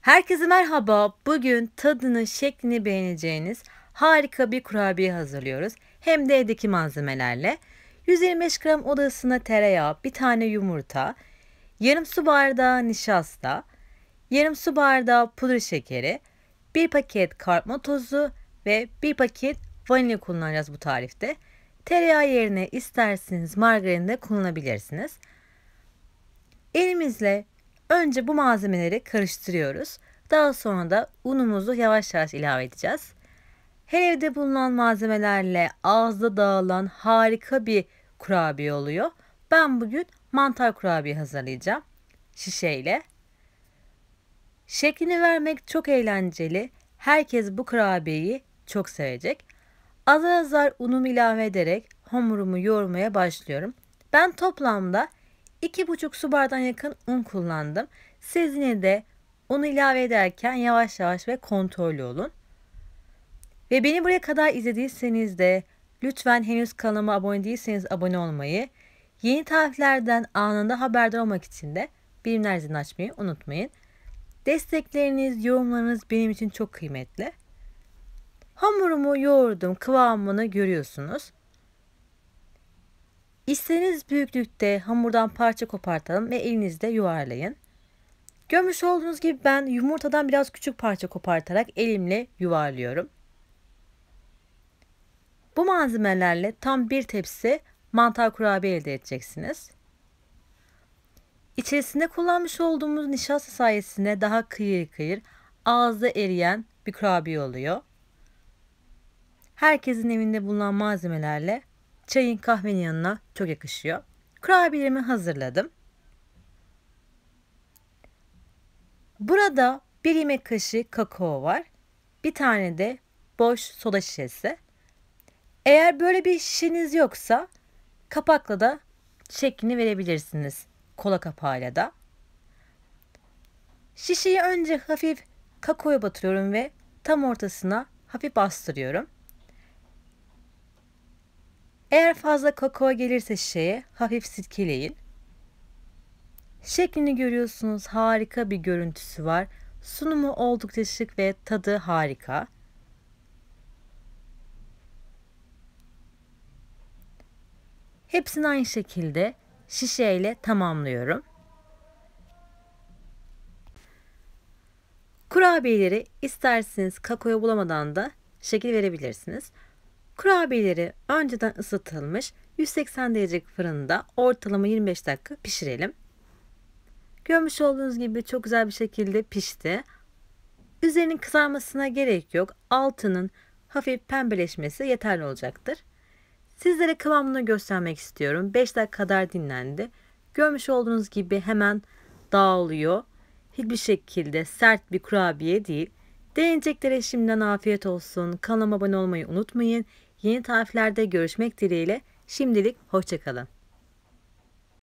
Herkese merhaba. Bugün tadını, şeklini beğeneceğiniz harika bir kurabiye hazırlıyoruz. Hem de evdeki malzemelerle. 125 gram odasına tereyağı, bir tane yumurta, yarım su bardağı nişasta, yarım su bardağı pudra şekeri, bir paket karpma tozu ve bir paket vanilya kullanacağız bu tarifte. Tereyağı yerine isterseniz margarin de kullanabilirsiniz. Elimizle Önce bu malzemeleri karıştırıyoruz. Daha sonra da unumuzu yavaş yavaş ilave edeceğiz. Her evde bulunan malzemelerle ağızda dağılan harika bir kurabiye oluyor. Ben bugün mantar kurabiye hazırlayacağım. Şişeyle. Şeklini vermek çok eğlenceli. Herkes bu kurabiyeyi çok sevecek. Azar azar unumu ilave ederek hamurumu yoğurmaya başlıyorum. Ben toplamda 2,5 su bardan yakın un kullandım. Siz yine de unu ilave ederken yavaş yavaş ve kontrollü olun. Ve beni buraya kadar izlediyseniz de lütfen henüz kanalıma abone değilseniz abone olmayı, yeni tariflerden anında haberdar olmak için de bilimler zilini açmayı unutmayın. Destekleriniz, yorumlarınız benim için çok kıymetli. Hamurumu yoğurdum, kıvamını görüyorsunuz. İstediğiniz büyüklükte hamurdan parça kopartalım ve elinizde yuvarlayın. Görmüş olduğunuz gibi ben yumurtadan biraz küçük parça kopartarak elimle yuvarlıyorum. Bu malzemelerle tam bir tepsi mantar kurabiye elde edeceksiniz. İçerisinde kullanmış olduğumuz nişasta sayesinde daha kıyır kıyır ağızda eriyen bir kurabiye oluyor. Herkesin evinde bulunan malzemelerle Çayın kahvenin yanına çok yakışıyor. Kurabiyemi hazırladım. Burada bir yemek kaşığı kakao var. Bir tane de boş soda şişesi. Eğer böyle bir şişeniz yoksa kapakla da şeklini verebilirsiniz. Kola kapağıyla da. Şişeyi önce hafif kakaoya batırıyorum ve tam ortasına hafif bastırıyorum. Eğer fazla kakao gelirse şişeye hafif sirkeleyin. Şeklini görüyorsunuz. Harika bir görüntüsü var. Sunumu oldukça şık ve tadı harika. Hepsini aynı şekilde şişeyle tamamlıyorum. Kurabiyeleri isterseniz kakao bulamadan da şekil verebilirsiniz. Kurabiyeleri önceden ısıtılmış 180 derecelik fırında ortalama 25 dakika pişirelim. Görmüş olduğunuz gibi çok güzel bir şekilde pişti. Üzerinin kızarmasına gerek yok. Altının hafif pembeleşmesi yeterli olacaktır. Sizlere kıvamını göstermek istiyorum. 5 dakika kadar dinlendi. Görmüş olduğunuz gibi hemen dağılıyor. Hiçbir şekilde sert bir kurabiye değil. Değineceklere şimdiden afiyet olsun. Kanalıma abone olmayı unutmayın. Yeni tariflerde görüşmek dileğiyle şimdilik hoşçakalın.